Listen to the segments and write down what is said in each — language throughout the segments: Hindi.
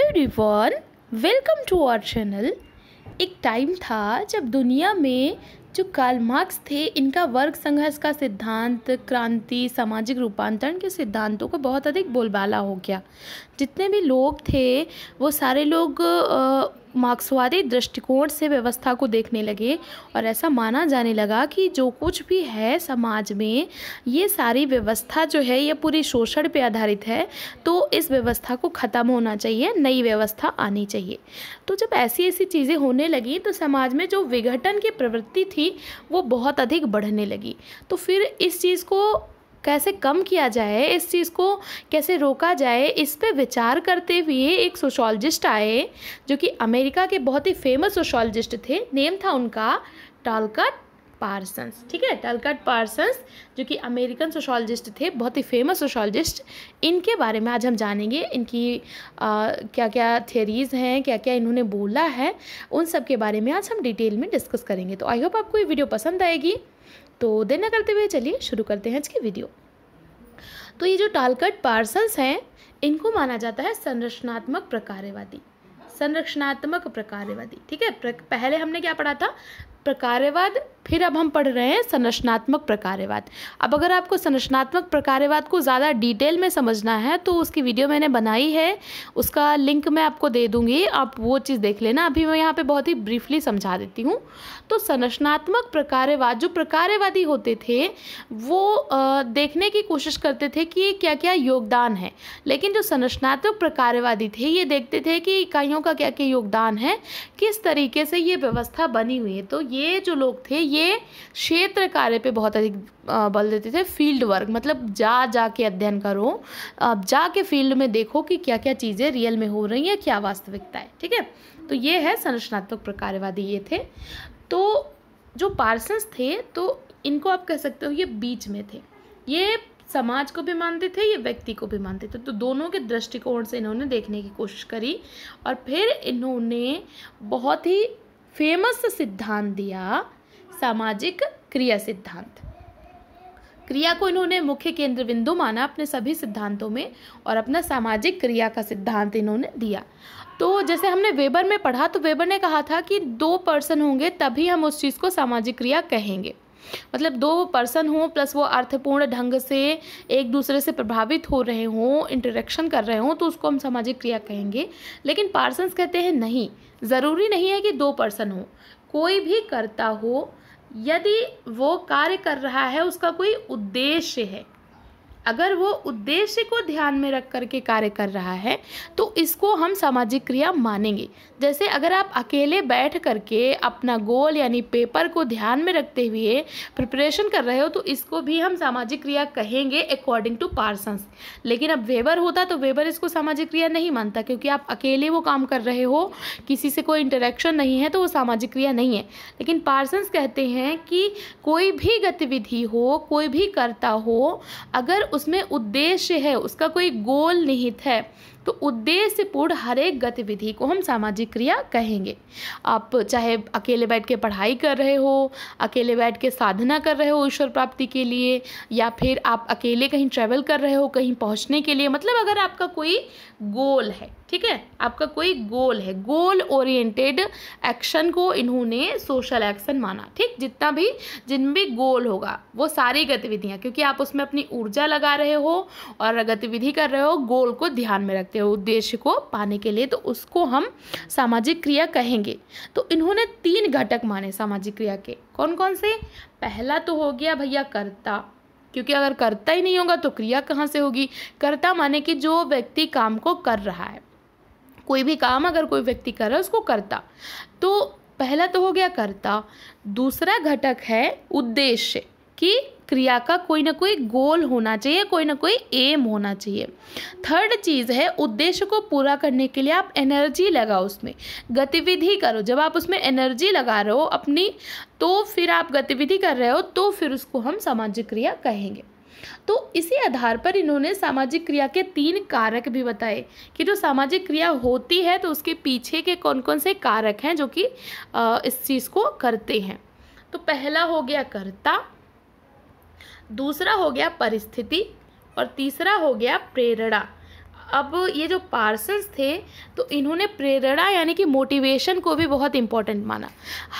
hello everyone welcome to our channel एक टाइम था जब दुनिया में जो कार्ल मार्क्स थे इनका वर्ग संघर्ष का सिद्धांत क्रांति सामाजिक रूपांतरण के सिद्धांतों को बहुत अधिक बोलबाला हो गया जितने भी लोग थे वो सारे लोग मार्क्सवादी दृष्टिकोण से व्यवस्था को देखने लगे और ऐसा माना जाने लगा कि जो कुछ भी है समाज में ये सारी व्यवस्था जो है ये पूरी शोषण पर आधारित है तो इस व्यवस्था को ख़त्म होना चाहिए नई व्यवस्था आनी चाहिए तो जब ऐसी ऐसी चीज़ें होने लगी तो समाज में जो विघटन की प्रवृत्ति थी थी वो बहुत अधिक बढ़ने लगी तो फिर इस चीज़ को कैसे कम किया जाए इस चीज़ को कैसे रोका जाए इस पर विचार करते हुए एक सोशोलॉजिस्ट आए जो कि अमेरिका के बहुत ही फेमस सोशोलॉजिस्ट थे नेम था उनका टालकट पार्सन्स ठीक है टलकट पार्सन्स जो कि अमेरिकन सोशोलॉजिस्ट थे बहुत ही फेमस सोशोलॉजिस्ट इनके बारे में आज हम जानेंगे इनकी आ, क्या क्या थियरीज़ हैं क्या क्या इन्होंने बोला है उन सब के बारे में आज हम डिटेल में डिस्कस करेंगे तो आई होप आपको ये वीडियो पसंद आएगी तो देना करते हुए चलिए शुरू करते हैं आज की वीडियो तो ये जो टालकट पार्सल्स हैं इनको माना जाता है संरचनात्मक प्रकारवादी संरक्षणात्मक प्रकारवादी ठीक है पहले हमने क्या पढ़ा था प्रकार्यवाद फिर अब हम पढ़ रहे हैं संरचनात्मक प्रकार्यवाद अब अगर आपको संरचनात्मक प्रकार्यवाद को ज़्यादा डिटेल में समझना है तो उसकी वीडियो मैंने बनाई है उसका लिंक मैं आपको दे दूँगी आप वो चीज़ देख लेना अभी मैं यहाँ पे बहुत ही ब्रीफली समझा देती हूँ तो संरचनात्मक प्रकार्यवाद जो प्रकार्यवादी होते थे वो देखने की कोशिश करते थे कि क्या क्या योगदान है लेकिन जो संरचनात्मक प्रकार्यवादी थे ये देखते थे कि इकाइयों का क्या क्या योगदान है किस तरीके से ये व्यवस्था बनी हुई है तो ये जो लोग थे ये क्षेत्र कार्य पे बहुत अधिक बल देते थे फील्ड वर्क मतलब जा जा के अध्ययन करो अब जा के फील्ड में देखो कि क्या क्या चीज़ें रियल में हो रही हैं क्या वास्तविकता है ठीक है तो ये है संरचनात्मक प्रकारवादी ये थे तो जो पार्सन्स थे तो इनको आप कह सकते हो ये बीच में थे ये समाज को भी मानते थे ये व्यक्ति को भी मानते थे तो दोनों के दृष्टिकोण से इन्होंने देखने की कोशिश करी और फिर इन्होंने बहुत ही फेमस सिद्धांत दिया सामाजिक क्रिया सिद्धांत क्रिया को इन्होंने मुख्य केंद्र बिंदु माना अपने सभी सिद्धांतों में और अपना सामाजिक क्रिया का सिद्धांत इन्होंने दिया तो जैसे हमने वेबर में पढ़ा तो वेबर ने कहा था कि दो पर्सन होंगे तभी हम उस चीज़ को सामाजिक क्रिया कहेंगे मतलब दो पर्सन हों प्लस वो अर्थपूर्ण ढंग से एक दूसरे से प्रभावित हो रहे हों इंटरेक्शन कर रहे हों तो उसको हम सामाजिक क्रिया कहेंगे लेकिन पार्सन्स कहते हैं नहीं ज़रूरी नहीं है कि दो पर्सन हो कोई भी करता हो यदि वो कार्य कर रहा है उसका कोई उद्देश्य है अगर वो उद्देश्य को ध्यान में रख कर के कार्य कर रहा है तो इसको हम सामाजिक क्रिया मानेंगे जैसे अगर आप अकेले बैठ करके अपना गोल यानी पेपर को ध्यान में रखते हुए प्रिपरेशन कर रहे हो तो इसको भी हम सामाजिक क्रिया कहेंगे अकॉर्डिंग टू पार्सन्स लेकिन अब वेबर होता तो वेबर इसको सामाजिक क्रिया नहीं मानता क्योंकि आप अकेले वो काम कर रहे हो किसी से कोई इंटरेक्शन नहीं है तो वो सामाजिक क्रिया नहीं है लेकिन पार्सन्स कहते हैं कि कोई भी गतिविधि हो कोई भी करता हो अगर उस उसमें उद्देश्य है उसका कोई गोल निहित है तो उद्देश्यपूर्ण हर एक गतिविधि को हम सामाजिक क्रिया कहेंगे आप चाहे अकेले बैठ के पढ़ाई कर रहे हो अकेले बैठ के साधना कर रहे हो ईश्वर प्राप्ति के लिए या फिर आप अकेले कहीं ट्रैवल कर रहे हो कहीं पहुंचने के लिए मतलब अगर आपका कोई गोल है ठीक है आपका कोई गोल है गोल ओरिएंटेड एक्शन को इन्होंने सोशल एक्शन माना ठीक जितना भी जिन भी गोल होगा वो सारी गतिविधियाँ क्योंकि आप उसमें अपनी ऊर्जा लगा रहे हो और गतिविधि कर रहे हो गोल को ध्यान में रखते हो उद्देश्य को पाने के लिए तो उसको हम सामाजिक क्रिया कहेंगे तो इन्होंने तीन घटक माने सामाजिक क्रिया के कौन कौन से पहला तो हो गया भैया कर्ता क्योंकि अगर करता ही नहीं होगा तो क्रिया कहाँ से होगी कर्ता माने कि जो व्यक्ति काम को कर रहा है कोई भी काम अगर कोई व्यक्ति कर रहा है उसको करता तो पहला तो हो गया करता दूसरा घटक है उद्देश्य कि क्रिया का कोई ना कोई गोल होना चाहिए कोई ना कोई एम होना चाहिए थर्ड चीज़ है उद्देश्य को पूरा करने के लिए आप एनर्जी लगाओ उसमें गतिविधि करो जब आप उसमें एनर्जी लगा रहे हो अपनी तो फिर आप गतिविधि कर रहे हो तो फिर उसको हम सामाजिक क्रिया कहेंगे तो इसी आधार पर इन्होंने सामाजिक क्रिया के तीन कारक भी बताए कि जो सामाजिक क्रिया होती है तो उसके पीछे के कौन कौन से कारक हैं जो कि इस चीज़ को करते हैं तो पहला हो गया कर्ता दूसरा हो गया परिस्थिति और तीसरा हो गया प्रेरणा अब ये जो पार्सल्स थे तो इन्होंने प्रेरणा यानी कि मोटिवेशन को भी बहुत इंपॉर्टेंट माना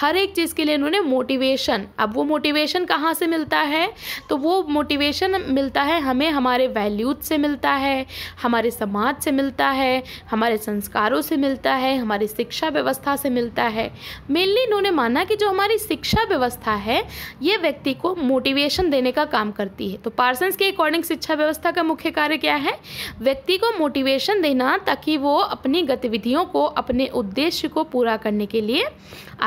हर एक चीज़ के लिए इन्होंने मोटिवेशन अब वो मोटिवेशन कहाँ से मिलता है तो वो मोटिवेशन मिलता है हमें हमारे वैल्यूज से मिलता है हमारे समाज से मिलता है हमारे संस्कारों से मिलता है हमारी शिक्षा व्यवस्था से मिलता है मेनली इन्होंने माना कि जो हमारी शिक्षा व्यवस्था है ये व्यक्ति को मोटिवेशन देने का काम करती है तो पार्सन्स के अकॉर्डिंग शिक्षा व्यवस्था का मुख्य कार्य क्या है व्यक्ति को मोटिवेशन देना ताकि वो अपनी गतिविधियों को अपने उद्देश्य को पूरा करने के लिए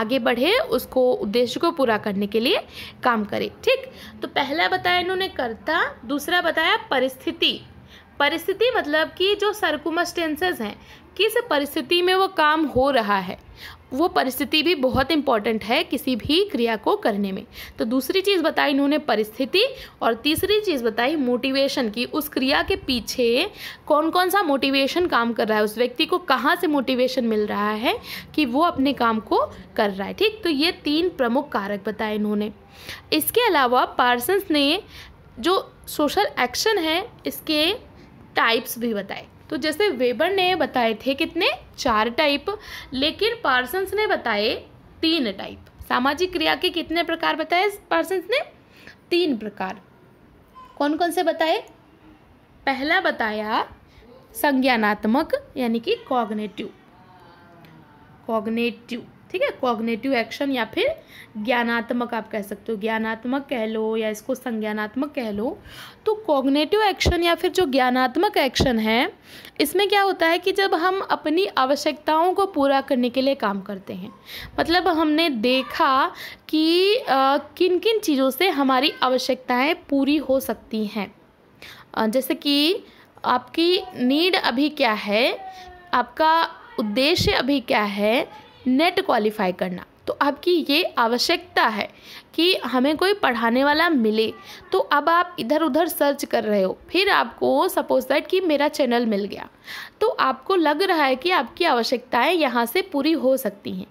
आगे बढ़े उसको उद्देश्य को पूरा करने के लिए काम करे ठीक तो पहला बताया इन्होंने कर्ता दूसरा बताया परिस्थिति परिस्थिति मतलब कि जो सर्कुमस्टेंसेज हैं किस परिस्थिति में वो काम हो रहा है वो परिस्थिति भी बहुत इंपॉर्टेंट है किसी भी क्रिया को करने में तो दूसरी चीज़ बताई इन्होंने परिस्थिति और तीसरी चीज़ बताई मोटिवेशन की उस क्रिया के पीछे कौन कौन सा मोटिवेशन काम कर रहा है उस व्यक्ति को कहाँ से मोटिवेशन मिल रहा है कि वो अपने काम को कर रहा है ठीक तो ये तीन प्रमुख कारक बताए इन्होंने इसके अलावा पार्सन्स ने जो सोशल एक्शन है इसके टाइप्स भी बताए तो जैसे वेबर ने बताए थे कितने चार टाइप लेकिन पार्सन्स ने बताए तीन टाइप सामाजिक क्रिया के कितने प्रकार बताए पार्सन्स ने तीन प्रकार कौन कौन से बताए पहला बताया संज्ञानात्मक यानी कि कॉग्नेटिव कॉग्नेटिव ठीक है कॉग्नेटिव एक्शन या फिर ज्ञानात्मक आप कह सकते हो ज्ञानात्मक कह लो या इसको संज्ञानात्मक कह लो तो कॉग्नेटिव एक्शन या फिर जो ज्ञानात्मक एक्शन है इसमें क्या होता है कि जब हम अपनी आवश्यकताओं को पूरा करने के लिए काम करते हैं मतलब हमने देखा कि आ, किन किन चीज़ों से हमारी आवश्यकताएँ पूरी हो सकती हैं जैसे कि आपकी नीड अभी क्या है आपका उद्देश्य अभी क्या है नेट क्वालिफाई करना तो आपकी ये आवश्यकता है कि हमें कोई पढ़ाने वाला मिले तो अब आप इधर उधर सर्च कर रहे हो फिर आपको सपोज दैट कि मेरा चैनल मिल गया तो आपको लग रहा है कि आपकी आवश्यकताएं यहाँ से पूरी हो सकती हैं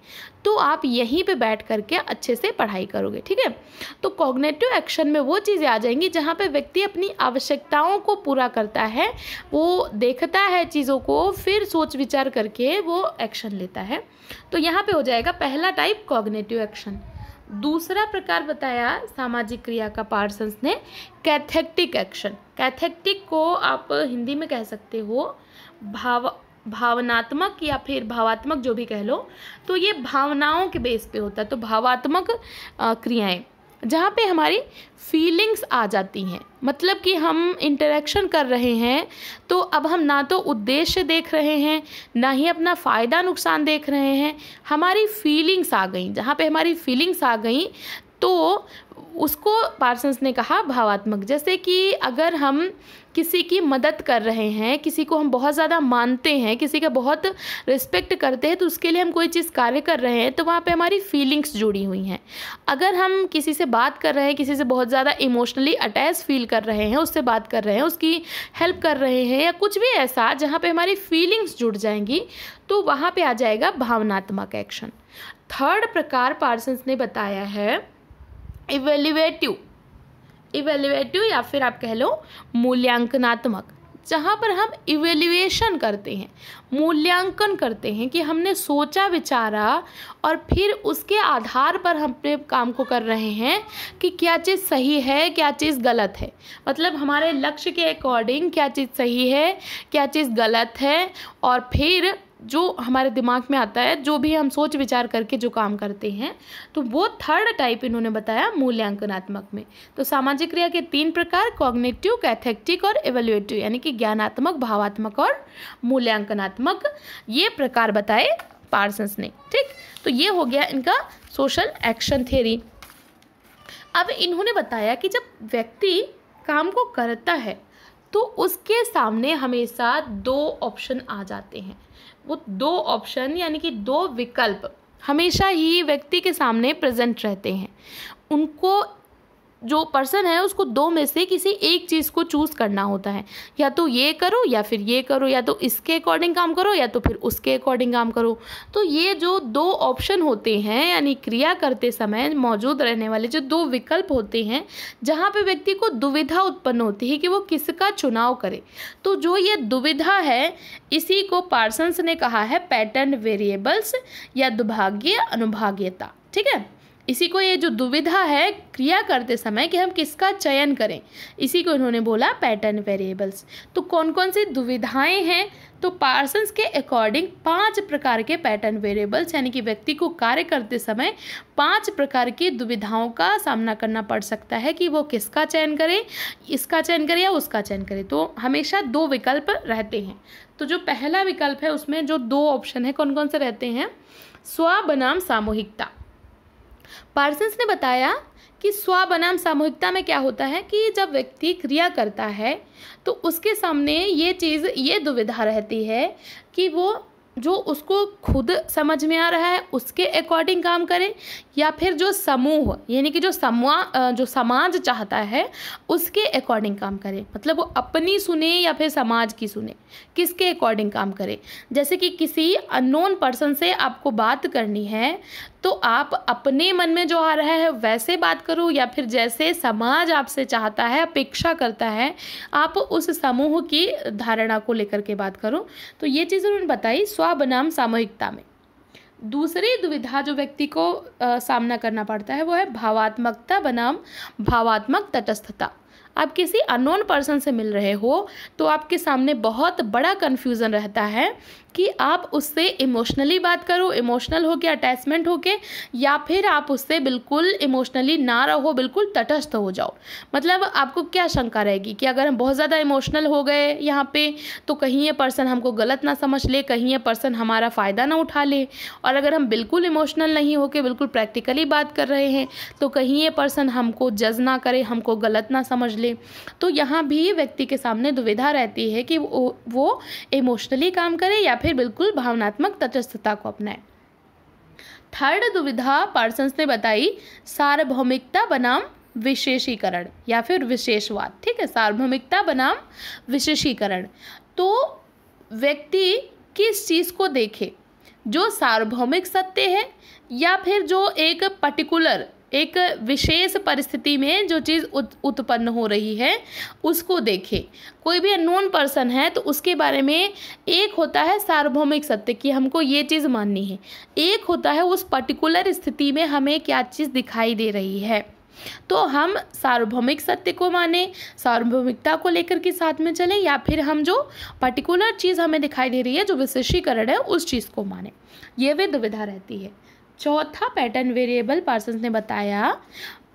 तो आप यहीं पे बैठ करके अच्छे से पढ़ाई करोगे ठीक है तो कॉग्नेटिव एक्शन में वो चीज़ें आ जाएंगी जहाँ पे व्यक्ति अपनी आवश्यकताओं को पूरा करता है वो देखता है चीज़ों को फिर सोच विचार करके वो एक्शन लेता है तो यहाँ पे हो जाएगा पहला टाइप कॉग्नेटिव एक्शन दूसरा प्रकार बताया सामाजिक क्रिया का पार्सन्स ने कैथेक्टिक एक्शन कैथेक्टिक को आप हिंदी में कह सकते हो भाव भावनात्मक या फिर भावात्मक जो भी कह लो तो ये भावनाओं के बेस पे होता है तो भावात्मक क्रियाएं जहाँ पे हमारी फीलिंग्स आ जाती हैं मतलब कि हम इंटरेक्शन कर रहे हैं तो अब हम ना तो उद्देश्य देख रहे हैं ना ही अपना फ़ायदा नुकसान देख रहे हैं हमारी फीलिंग्स आ गई जहाँ पे हमारी फीलिंग्स आ गई तो उसको पार्सन्स ने कहा भावात्मक जैसे कि अगर हम किसी की मदद कर रहे हैं किसी को हम बहुत ज़्यादा मानते हैं किसी का बहुत रिस्पेक्ट करते हैं तो उसके लिए हम कोई चीज़ कार्य कर रहे हैं तो वहाँ पे हमारी फीलिंग्स जुड़ी हुई हैं अगर हम किसी से बात कर रहे हैं किसी से बहुत ज़्यादा इमोशनली अटैच फील कर रहे हैं उससे बात कर रहे हैं उसकी हेल्प कर रहे हैं या कुछ भी ऐसा जहाँ पर हमारी फीलिंग्स जुड़ जाएंगी तो वहाँ पर आ जाएगा भावनात्मक एक्शन थर्ड प्रकार पार्सन्स ने बताया है इवेल्युएटिव इवेल्युएटिव या फिर आप कह लो मूल्यांकनात्मक जहाँ पर हम इवेल्युएशन करते हैं मूल्यांकन करते हैं कि हमने सोचा विचारा और फिर उसके आधार पर हम अपने काम को कर रहे हैं कि क्या चीज़ सही है क्या चीज़ गलत है मतलब हमारे लक्ष्य के अकॉर्डिंग क्या चीज़ सही है क्या चीज़ गलत है और फिर जो हमारे दिमाग में आता है जो भी हम सोच विचार करके जो काम करते हैं तो वो थर्ड टाइप इन्होंने बताया मूल्यांकनात्मक में तो सामाजिक क्रिया के तीन प्रकार कॉग्नेटिव कैथेक्टिक और एवेल्युएटिव यानी कि ज्ञानात्मक भावात्मक और मूल्यांकनात्मक ये प्रकार बताए पार्सन्स ने ठीक तो ये हो गया इनका सोशल एक्शन थेरी अब इन्होंने बताया कि जब व्यक्ति काम को करता है तो उसके सामने हमेशा दो ऑप्शन आ जाते हैं वो दो ऑप्शन यानी कि दो विकल्प हमेशा ही व्यक्ति के सामने प्रेजेंट रहते हैं उनको जो पर्सन है उसको दो में से किसी एक चीज़ को चूज़ करना होता है या तो ये करो या फिर ये करो या तो इसके अकॉर्डिंग काम करो या तो फिर उसके अकॉर्डिंग काम करो तो ये जो दो ऑप्शन होते हैं यानी क्रिया करते समय मौजूद रहने वाले जो दो विकल्प होते हैं जहाँ पे व्यक्ति को दुविधा उत्पन्न होती है कि वो किसका चुनाव करे तो जो ये दुविधा है इसी को पार्सन्स ने कहा है पैटर्न वेरिएबल्स या दुभाग्य अनुभाग्यता ठीक है इसी को ये जो दुविधा है क्रिया करते समय कि हम किसका चयन करें इसी को इन्होंने बोला पैटर्न वेरिएबल्स तो कौन कौन सी दुविधाएं हैं तो पार्सन्स के अकॉर्डिंग पांच प्रकार के पैटर्न वेरिएबल्स यानी कि व्यक्ति को कार्य करते समय पांच प्रकार की दुविधाओं का सामना करना पड़ सकता है कि वो किसका चयन करें इसका चयन करें या उसका चयन करें तो हमेशा दो विकल्प रहते हैं तो जो पहला विकल्प है उसमें जो दो ऑप्शन है कौन कौन से रहते हैं स्व बनाम सामूहिकता पार्सन्स ने बताया कि स्व बनाम सामूहिकता में क्या होता है कि जब व्यक्ति क्रिया करता है तो उसके सामने ये चीज़ ये दुविधा रहती है कि वो जो उसको खुद समझ में आ रहा है उसके अकॉर्डिंग काम करें या फिर जो समूह यानी कि जो समा जो समाज चाहता है उसके अकॉर्डिंग काम करें मतलब वो अपनी सुने या फिर समाज की सुने किसके अकॉर्डिंग काम करें जैसे कि किसी अननोन पर्सन से आपको बात करनी है तो आप अपने मन में जो आ रहा है वैसे बात करो या फिर जैसे समाज आपसे चाहता है अपेक्षा करता है आप उस समूह की धारणा को लेकर के बात करो तो ये चीज़ उन्होंने बताई स्वाबनाम बनाम सामूहिकता में दूसरी दुविधा जो व्यक्ति को आ, सामना करना पड़ता है वो है भावात्मकता बनाम भावात्मक तटस्थता आप किसी अनोन पर्सन से मिल रहे हो तो आपके सामने बहुत बड़ा कन्फ्यूज़न रहता है कि आप उससे इमोशनली बात करो इमोशनल हो के अटैचमेंट हो के या फिर आप उससे बिल्कुल इमोशनली ना रहो बिल्कुल तटस्थ हो जाओ मतलब आपको क्या शंका रहेगी कि अगर हम बहुत ज़्यादा इमोशनल हो गए यहाँ पे तो कहीं ये पर्सन हमको गलत ना समझ ले कहीं ये पर्सन हमारा फ़ायदा ना उठा ले और अगर हम बिल्कुल इमोशनल नहीं होकर बिल्कुल प्रैक्टिकली बात कर रहे हैं तो कहीं ये पर्सन हमको जज ना करे हमको गलत ना समझ ले तो यहाँ भी व्यक्ति के सामने दुविधा रहती है कि वो, वो इमोशनली काम करे या फिर बिल्कुल भावनात्मक तटस्थता को अपनाए थर्ड दुविधा पार्सन्स ने बताई सार्वभौमिकता बनाम विशेषीकरण या फिर विशेषवाद ठीक है सार्वभौमिकता बनाम विशेषीकरण तो व्यक्ति किस चीज़ को देखे जो सार्वभौमिक सत्य है या फिर जो एक पर्टिकुलर एक विशेष परिस्थिति में जो चीज़ उत्पन्न हो रही है उसको देखें कोई भी अनोन पर्सन है तो उसके बारे में एक होता है सार्वभौमिक सत्य कि हमको ये चीज़ माननी है एक होता है उस पर्टिकुलर स्थिति में हमें क्या चीज़ दिखाई दे रही है तो हम सार्वभौमिक सत्य को माने सार्वभौमिकता को लेकर के साथ में चलें या फिर हम जो पर्टिकुलर चीज़ हमें दिखाई दे रही है जो विशेषीकरण है उस चीज़ को माने ये वे दुविधा रहती है चौथा पैटर्न वेरिएबल पार्सन्स ने बताया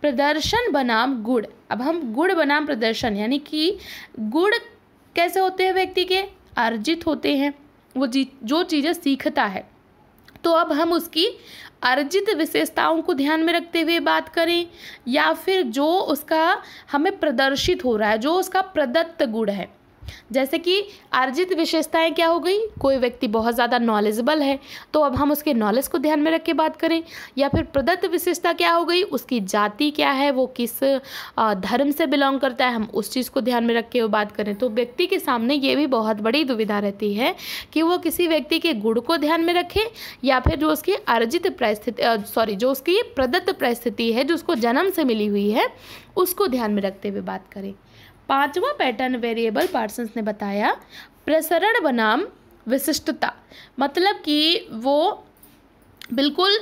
प्रदर्शन बनाम गुड़ अब हम गुड़ बनाम प्रदर्शन यानी कि गुड़ कैसे होते हैं व्यक्ति के अर्जित होते हैं वो जी जो चीज़ें सीखता है तो अब हम उसकी अर्जित विशेषताओं को ध्यान में रखते हुए बात करें या फिर जो उसका हमें प्रदर्शित हो रहा है जो उसका प्रदत्त गुण है जैसे कि अर्जित विशेषताएं क्या हो गई कोई व्यक्ति बहुत ज़्यादा नॉलेजेबल है तो अब हम उसके नॉलेज को ध्यान में रख के बात करें या फिर प्रदत्त विशेषता क्या हो गई उसकी जाति क्या है वो किस धर्म से बिलोंग करता है हम उस चीज़ को ध्यान में रख के बात करें तो व्यक्ति के सामने ये भी बहुत बड़ी दुविधा रहती है कि वो किसी व्यक्ति के गुण को ध्यान में रखें या फिर जो उसकी अर्जित परिस्थिति सॉरी जो उसकी प्रदत्त परिस्थिति है जो उसको जन्म से मिली हुई है उसको ध्यान में रखते हुए बात करें पांचवा पैटर्न वेरिएबल पार्सन्स ने बताया प्रसरण बनाम विशिष्टता मतलब कि वो बिल्कुल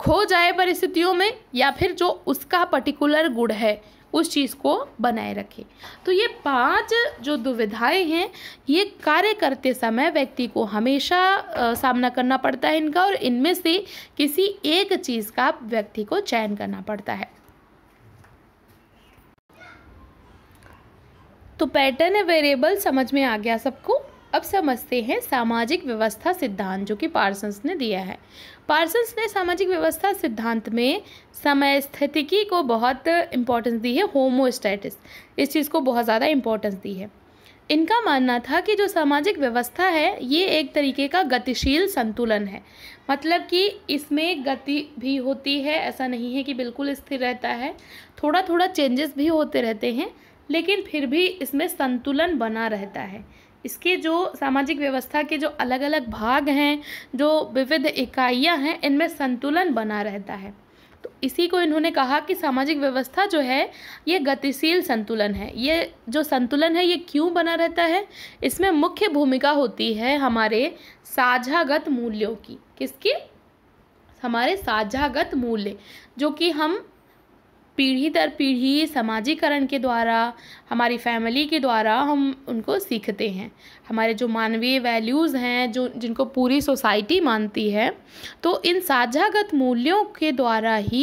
खो जाए परिस्थितियों में या फिर जो उसका पर्टिकुलर गुड़ है उस चीज़ को बनाए रखे तो ये पांच जो दुविधाएं हैं ये कार्य करते समय व्यक्ति को हमेशा आ, सामना करना पड़ता है इनका और इनमें से किसी एक चीज़ का व्यक्ति को चयन करना पड़ता है तो पैटर्न वेरिएबल समझ में आ गया सबको अब समझते हैं सामाजिक व्यवस्था सिद्धांत जो कि पार्सन्स ने दिया है पार्सन्स ने सामाजिक व्यवस्था सिद्धांत में समय स्थितिकी को बहुत इम्पोर्टेंस दी है होमोस्टैटिस इस चीज़ को बहुत ज़्यादा इम्पोर्टेंस दी है इनका मानना था कि जो सामाजिक व्यवस्था है ये एक तरीके का गतिशील संतुलन है मतलब कि इसमें गति भी होती है ऐसा नहीं है कि बिल्कुल स्थिर रहता है थोड़ा थोड़ा चेंजेस भी होते रहते हैं लेकिन फिर भी इसमें संतुलन बना रहता है इसके जो सामाजिक व्यवस्था के जो अलग अलग भाग हैं जो विविध इकाइयाँ हैं इनमें संतुलन बना रहता है तो इसी को इन्होंने कहा कि सामाजिक व्यवस्था जो है ये गतिशील संतुलन है ये जो संतुलन है ये क्यों बना रहता है इसमें मुख्य भूमिका होती है हमारे साझागत मूल्यों की किसकी हमारे साझागत मूल्य जो कि हम पीढ़ी दर पीढ़ी समाजीकरण के द्वारा हमारी फैमिली के द्वारा हम उनको सीखते हैं हमारे जो मानवीय वैल्यूज़ हैं जो जिनको पूरी सोसाइटी मानती है तो इन साझागत मूल्यों के द्वारा ही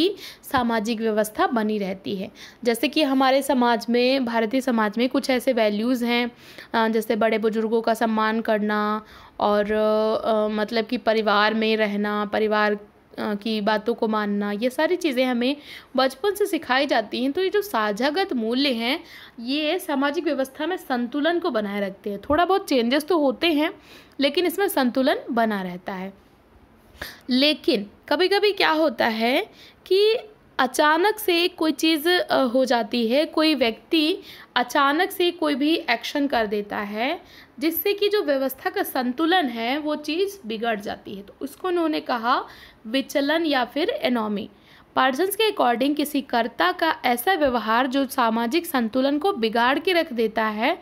सामाजिक व्यवस्था बनी रहती है जैसे कि हमारे समाज में भारतीय समाज में कुछ ऐसे वैल्यूज़ हैं जैसे बड़े बुजुर्गों का सम्मान करना और मतलब कि परिवार में रहना परिवार की बातों को मानना ये सारी चीज़ें हमें बचपन से सिखाई जाती हैं तो ये जो साझागत मूल्य हैं ये सामाजिक व्यवस्था में संतुलन को बनाए रखते हैं थोड़ा बहुत चेंजेस तो होते हैं लेकिन इसमें संतुलन बना रहता है लेकिन कभी कभी क्या होता है कि अचानक से कोई चीज़ हो जाती है कोई व्यक्ति अचानक से कोई भी एक्शन कर देता है जिससे कि जो व्यवस्था का संतुलन है वो चीज़ बिगड़ जाती है तो उसको उन्होंने कहा विचलन या फिर एनोमी पार्सन्स के अकॉर्डिंग किसी कर्ता का ऐसा व्यवहार जो सामाजिक संतुलन को बिगाड़ के रख देता है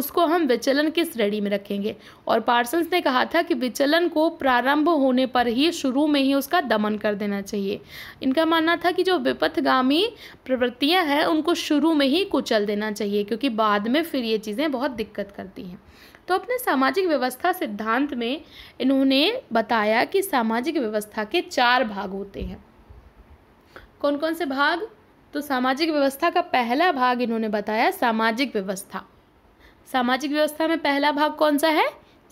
उसको हम विचलन की श्रेणी में रखेंगे और पार्सन्स ने कहा था कि विचलन को प्रारंभ होने पर ही शुरू में ही उसका दमन कर देना चाहिए इनका मानना था कि जो विपथगामी प्रवृत्तियां हैं उनको शुरू में ही कुचल देना चाहिए क्योंकि बाद में फिर ये चीज़ें बहुत दिक्कत करती हैं तो अपने सामाजिक व्यवस्था सिद्धांत में इन्होंने बताया कि सामाजिक व्यवस्था के चार भाग होते हैं कौन कौन से भाग तो सामाजिक व्यवस्था का पहला भाग इन्होंने बताया सामाजिक व्यवस्था सामाजिक व्यवस्था में पहला भाग कौन सा है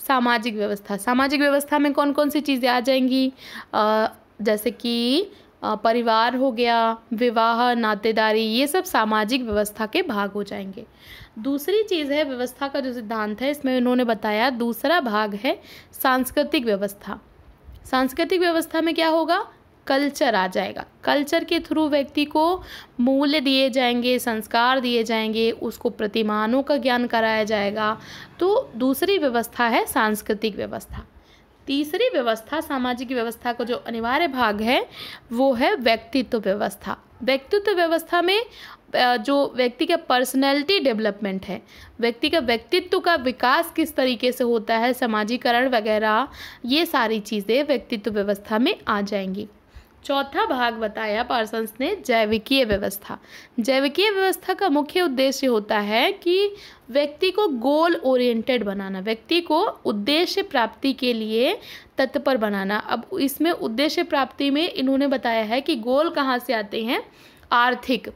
सामाजिक व्यवस्था सामाजिक व्यवस्था में कौन कौन सी चीज़ें आ जाएंगी आ, जैसे कि परिवार हो गया विवाह नातेदारी ये सब सामाजिक व्यवस्था के भाग हो जाएंगे दूसरी चीज़ है व्यवस्था का जो सिद्धांत है इसमें उन्होंने बताया दूसरा भाग है सांस्कृतिक व्यवस्था सांस्कृतिक व्यवस्था में क्या होगा कल्चर आ जाएगा कल्चर के थ्रू व्यक्ति को मूल्य दिए जाएंगे संस्कार दिए जाएंगे उसको प्रतिमानों का ज्ञान कराया जाएगा तो दूसरी व्यवस्था है सांस्कृतिक व्यवस्था तीसरी व्यवस्था सामाजिक व्यवस्था का जो अनिवार्य भाग है वो है व्यक्तित्व व्यवस्था व्यक्तित्व व्यवस्था में जो व्यक्ति का पर्सनैलिटी डेवलपमेंट है व्यक्ति का व्यक्तित्व का विकास किस तरीके से होता है समाजीकरण वगैरह ये सारी चीज़ें व्यक्तित्व व्यवस्था में आ जाएंगी चौथा भाग बताया पार्सन्स ने जैविकीय व्यवस्था जैविकीय व्यवस्था का मुख्य उद्देश्य होता है कि व्यक्ति को गोल ओरिएंटेड बनाना व्यक्ति को उद्देश्य प्राप्ति के लिए तत्पर बनाना अब इसमें उद्देश्य प्राप्ति में इन्होंने बताया है कि गोल कहाँ से आते हैं आर्थिक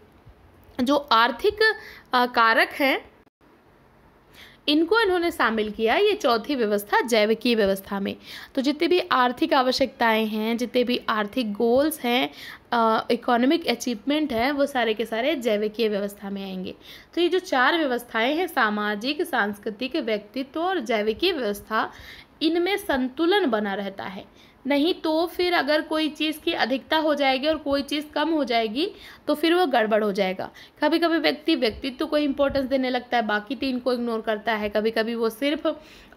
जो आर्थिक कारक हैं इनको इन्होंने शामिल किया ये चौथी व्यवस्था जैविकी व्यवस्था में तो जितनी भी आर्थिक आवश्यकताएं हैं जितने भी आर्थिक गोल्स हैं इकोनॉमिक अचीवमेंट है वो सारे के सारे जैविकीय व्यवस्था में आएंगे तो ये जो चार व्यवस्थाएं हैं सामाजिक सांस्कृतिक व्यक्तित्व और जैविकीय व्यवस्था इनमें संतुलन बना रहता है नहीं तो फिर अगर कोई चीज़ की अधिकता हो जाएगी और कोई चीज़ कम हो जाएगी तो फिर वो गड़बड़ हो जाएगा कभी कभी व्यक्ति व्यक्तित्व को इम्पोर्टेंस देने लगता है बाकी तीन को इग्नोर करता है कभी कभी वो सिर्फ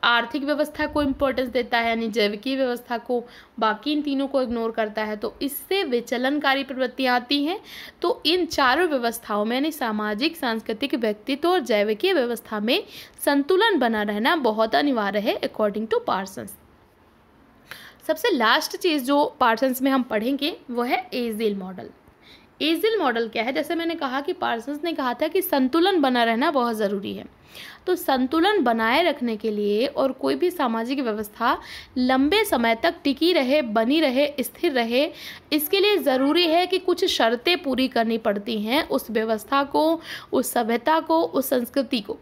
आर्थिक व्यवस्था को इम्पोर्टेंस देता है यानी जैविकीय व्यवस्था को बाकी इन तीनों को इग्नोर करता है तो इससे विचलनकारी प्रवृत्तियाँ आती हैं तो इन चारों व्यवस्थाओं में यानी सामाजिक सांस्कृतिक व्यक्तित्व और जैविकीय व्यवस्था में संतुलन बना रहना बहुत अनिवार्य है अकॉर्डिंग टू पार्सन्स सबसे लास्ट चीज़ जो पार्सन्स में हम पढ़ेंगे वो है एजिल मॉडल एजिल मॉडल क्या है जैसे मैंने कहा कि पार्सन्स ने कहा था कि संतुलन बना रहना बहुत ज़रूरी है तो संतुलन बनाए रखने के लिए और कोई भी सामाजिक व्यवस्था लंबे समय तक टिकी रहे बनी रहे स्थिर रहे इसके लिए ज़रूरी है कि कुछ शर्तें पूरी करनी पड़ती हैं उस व्यवस्था को उस सभ्यता को उस संस्कृति को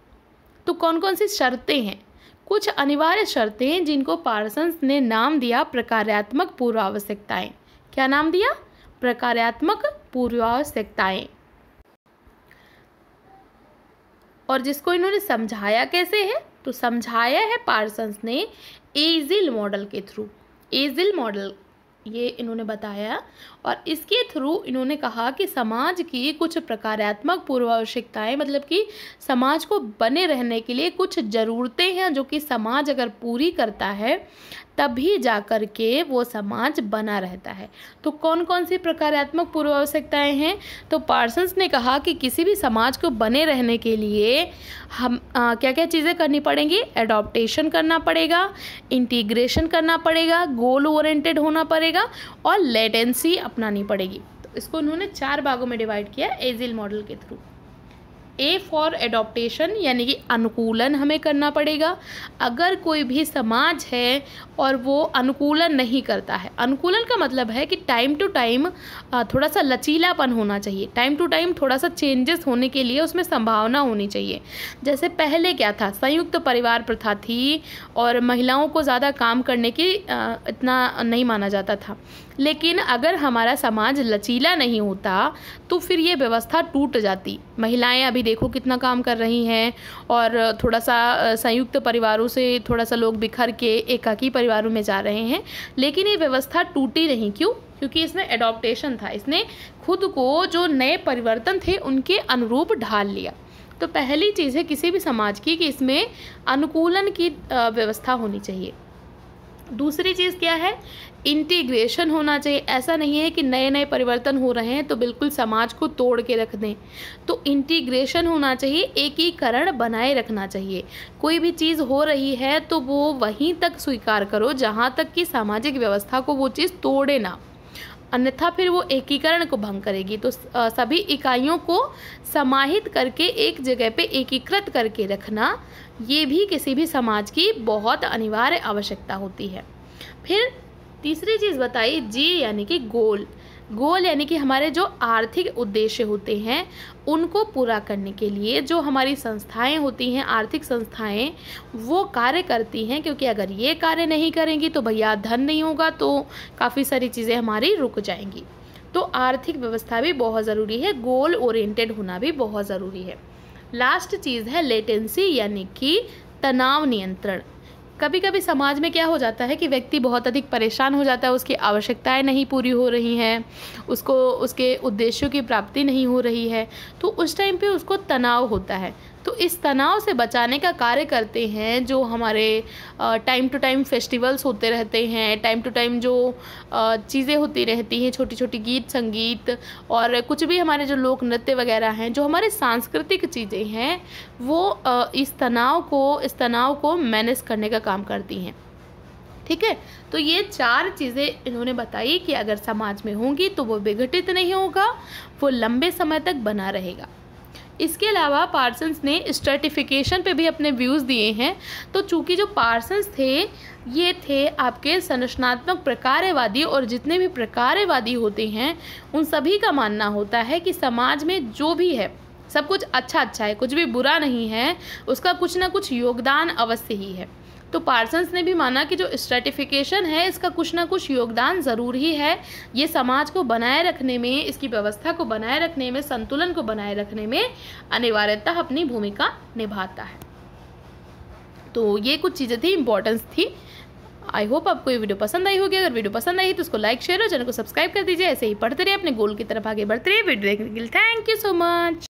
तो कौन कौन सी शर्तें हैं कुछ अनिवार्य शर्तें जिनको पार्सन्स ने नाम दिया प्रकार्यात्मक पूर्व आवश्यकताएँ क्या नाम दिया प्रकार्यात्मक पूर्व आवश्यकताएँ और जिसको इन्होंने समझाया कैसे है तो समझाया है पार्सन्स ने एजिल मॉडल के थ्रू एजिल मॉडल ये इन्होंने बताया और इसके थ्रू इन्होंने कहा कि समाज की कुछ प्रकारात्मक पूर्वावश्यकताएँ मतलब कि समाज को बने रहने के लिए कुछ ज़रूरतें हैं जो कि समाज अगर पूरी करता है तभी जा कर के वो समाज बना रहता है तो कौन कौन सी प्रकारात्मक पूर्व आवश्यकताएँ हैं तो पार्सन्स ने कहा कि किसी भी समाज को बने रहने के लिए हम आ, क्या क्या चीज़ें करनी पड़ेंगी एडॉप्टेशन करना पड़ेगा इंटीग्रेशन करना पड़ेगा गोल ओरिएंटेड होना पड़ेगा और लेटेंसी अपनानी पड़ेगी तो इसको उन्होंने चार भागों में डिवाइड किया एजिल मॉडल के थ्रू ए फॉर एडोप्टेशन यानी कि अनुकूलन हमें करना पड़ेगा अगर कोई भी समाज है और वो अनुकूलन नहीं करता है अनुकूलन का मतलब है कि टाइम टू टाइम थोड़ा सा लचीलापन होना चाहिए टाइम टू टाइम थोड़ा सा चेंजेस होने के लिए उसमें संभावना होनी चाहिए जैसे पहले क्या था संयुक्त तो परिवार प्रथा थी और महिलाओं को ज़्यादा काम करने की इतना नहीं माना जाता था लेकिन अगर हमारा समाज लचीला नहीं होता तो फिर ये व्यवस्था टूट जाती महिलाएं अभी देखो कितना काम कर रही हैं और थोड़ा सा संयुक्त परिवारों से थोड़ा सा लोग बिखर के एकाकी परिवारों में जा रहे हैं लेकिन ये व्यवस्था टूटी नहीं क्यों क्योंकि इसमें एडॉप्टेशन था इसने खुद को जो नए परिवर्तन थे उनके अनुरूप ढाल लिया तो पहली चीज़ है किसी भी समाज की कि इसमें अनुकूलन की व्यवस्था होनी चाहिए दूसरी चीज़ क्या है इंटीग्रेशन होना चाहिए ऐसा नहीं है कि नए नए परिवर्तन हो रहे हैं तो बिल्कुल समाज को तोड़ के रख दें तो इंटीग्रेशन होना चाहिए एकीकरण बनाए रखना चाहिए कोई भी चीज़ हो रही है तो वो वहीं तक स्वीकार करो जहाँ तक कि सामाजिक व्यवस्था को वो चीज़ तोड़े ना अन्यथा फिर वो एकीकरण को भंग करेगी तो सभी इकाइयों को समाहित करके एक जगह पे एकीकृत करके रखना ये भी किसी भी समाज की बहुत अनिवार्य आवश्यकता होती है फिर तीसरी चीज़ बताई जी यानी कि गोल गोल यानी कि हमारे जो आर्थिक उद्देश्य होते हैं उनको पूरा करने के लिए जो हमारी संस्थाएं होती हैं आर्थिक संस्थाएं वो कार्य करती हैं क्योंकि अगर ये कार्य नहीं करेंगी तो भैया धन नहीं होगा तो काफ़ी सारी चीज़ें हमारी रुक जाएंगी तो आर्थिक व्यवस्था भी बहुत ज़रूरी है गोल ओरिएंटेड होना भी बहुत ज़रूरी है लास्ट चीज़ है लेटेंसी यानी कि तनाव नियंत्रण कभी कभी समाज में क्या हो जाता है कि व्यक्ति बहुत अधिक परेशान हो जाता है उसकी आवश्यकताएं नहीं पूरी हो रही हैं उसको उसके उद्देश्यों की प्राप्ति नहीं हो रही है तो उस टाइम पे उसको तनाव होता है तो इस तनाव से बचाने का कार्य करते हैं जो हमारे टाइम टू टाइम फेस्टिवल्स होते रहते हैं टाइम टू टाइम जो चीज़ें होती रहती हैं छोटी छोटी गीत संगीत और कुछ भी हमारे जो लोक नृत्य वगैरह हैं जो हमारे सांस्कृतिक चीज़ें हैं वो इस तनाव को इस तनाव को मैनेज करने का काम करती हैं ठीक है तो ये चार चीज़ें इन्होंने बताई कि अगर समाज में होंगी तो वो विघटित नहीं होगा वो लंबे समय तक बना रहेगा इसके अलावा पार्सन्स ने स्टर्टिफिकेशन पे भी अपने व्यूज़ दिए हैं तो चूँकि जो पार्सन्स थे ये थे आपके संरचनात्मक प्रकारवादी और जितने भी प्रकारवादी होते हैं उन सभी का मानना होता है कि समाज में जो भी है सब कुछ अच्छा अच्छा है कुछ भी बुरा नहीं है उसका कुछ ना कुछ योगदान अवश्य ही है तो पार्सन्स ने भी माना कि जो स्ट्रेटिफिकेशन है इसका कुछ ना कुछ योगदान ज़रूर ही है ये समाज को बनाए रखने में इसकी व्यवस्था को बनाए रखने में संतुलन को बनाए रखने में अनिवार्यता अपनी भूमिका निभाता है तो ये कुछ चीज़ें थी इम्पोर्टेंस थी आई होप आपको ये वीडियो पसंद आई होगी अगर वीडियो पसंद आई तो उसको लाइक शेयर और चैनल को सब्सक्राइब कर दीजिए ऐसे ही पढ़ते रहिए अपने गोल की तरफ आगे बढ़ते रहिए वीडियो देखने के लिए थैंक यू सो मच